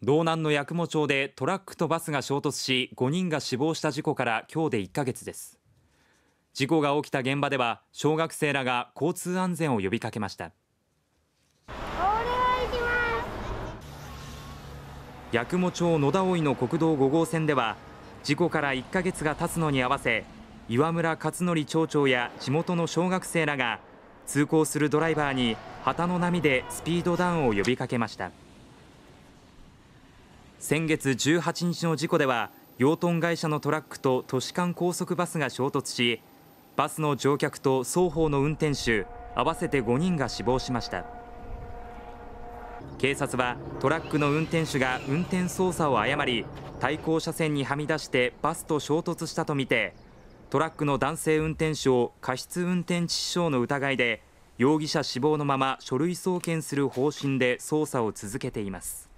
道南の八雲町でトラックとバスが衝突し5人が死亡した事故から今日で1ヶ月です事故が起きた現場では小学生らが交通安全を呼びかけました八雲町野田生の国道5号線では事故から1ヶ月が経つのに合わせ岩村勝則町長や地元の小学生らが通行するドライバーに旗の波でスピードダウンを呼びかけました。先月18日の事故では養豚会社のトラックと都市間高速バスが衝突しバスの乗客と双方の運転手合わせて5人が死亡しました警察はトラックの運転手が運転操作を誤り対向車線にはみ出してバスと衝突したとみてトラックの男性運転手を過失運転致死傷の疑いで容疑者死亡のまま書類送検する方針で捜査を続けています